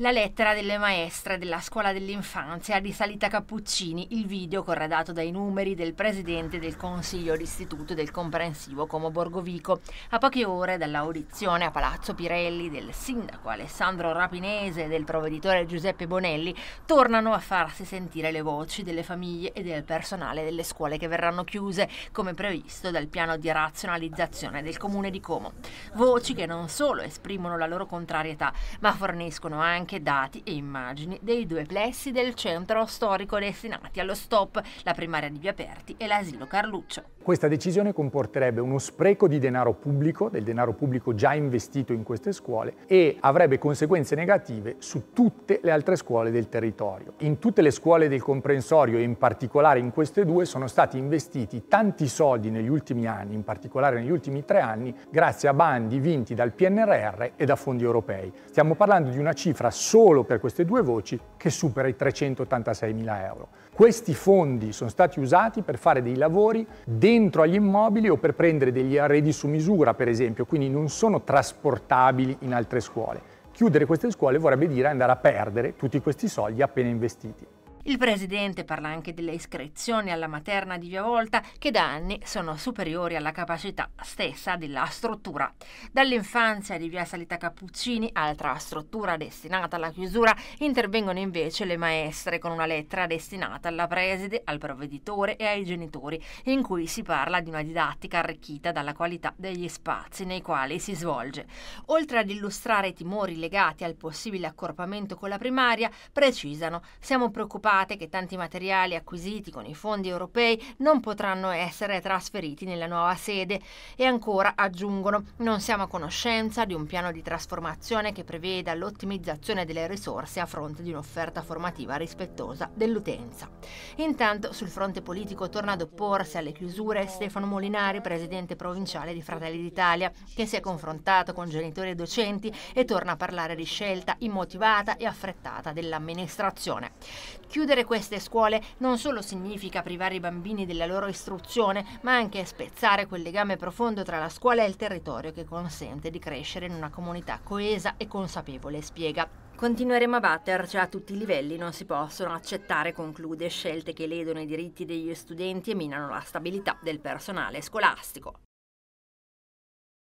La lettera delle maestre della scuola dell'infanzia di Salita Cappuccini, il video corredato dai numeri del presidente del consiglio d'istituto del comprensivo Como Borgovico, a poche ore dall'audizione a Palazzo Pirelli del sindaco Alessandro Rapinese e del provveditore Giuseppe Bonelli, tornano a farsi sentire le voci delle famiglie e del personale delle scuole che verranno chiuse, come previsto dal piano di razionalizzazione del comune di Como. Voci che non solo esprimono la loro contrarietà, ma forniscono anche anche dati e immagini dei due plessi del centro storico destinati allo stop, la primaria di Via e l'asilo Carluccio. Questa decisione comporterebbe uno spreco di denaro pubblico, del denaro pubblico già investito in queste scuole, e avrebbe conseguenze negative su tutte le altre scuole del territorio. In tutte le scuole del comprensorio e in particolare in queste due sono stati investiti tanti soldi negli ultimi anni, in particolare negli ultimi tre anni, grazie a bandi vinti dal PNRR e da fondi europei. Stiamo parlando di una cifra solo per queste due voci che supera i 386 mila euro. Questi fondi sono stati usati per fare dei lavori dentro dentro agli immobili o per prendere degli arredi su misura, per esempio, quindi non sono trasportabili in altre scuole. Chiudere queste scuole vorrebbe dire andare a perdere tutti questi soldi appena investiti. Il presidente parla anche delle iscrizioni alla materna di Via Volta che da anni sono superiori alla capacità stessa della struttura. Dall'infanzia di Via Salita Cappuccini, altra struttura destinata alla chiusura, intervengono invece le maestre con una lettera destinata alla preside, al provveditore e ai genitori, in cui si parla di una didattica arricchita dalla qualità degli spazi nei quali si svolge. Oltre ad illustrare i timori legati al possibile accorpamento con la primaria, precisano, siamo preoccupati preoccupate che tanti materiali acquisiti con i fondi europei non potranno essere trasferiti nella nuova sede e ancora aggiungono non siamo a conoscenza di un piano di trasformazione che preveda l'ottimizzazione delle risorse a fronte di un'offerta formativa rispettosa dell'utenza. Intanto sul fronte politico torna ad opporsi alle chiusure Stefano Molinari, presidente provinciale di Fratelli d'Italia, che si è confrontato con genitori e docenti e torna a parlare di scelta immotivata e affrettata dell'amministrazione. Chi- Chiudere queste scuole non solo significa privare i bambini della loro istruzione, ma anche spezzare quel legame profondo tra la scuola e il territorio che consente di crescere in una comunità coesa e consapevole, spiega. Continueremo a batterci a tutti i livelli, non si possono accettare, conclude, scelte che ledono i diritti degli studenti e minano la stabilità del personale scolastico.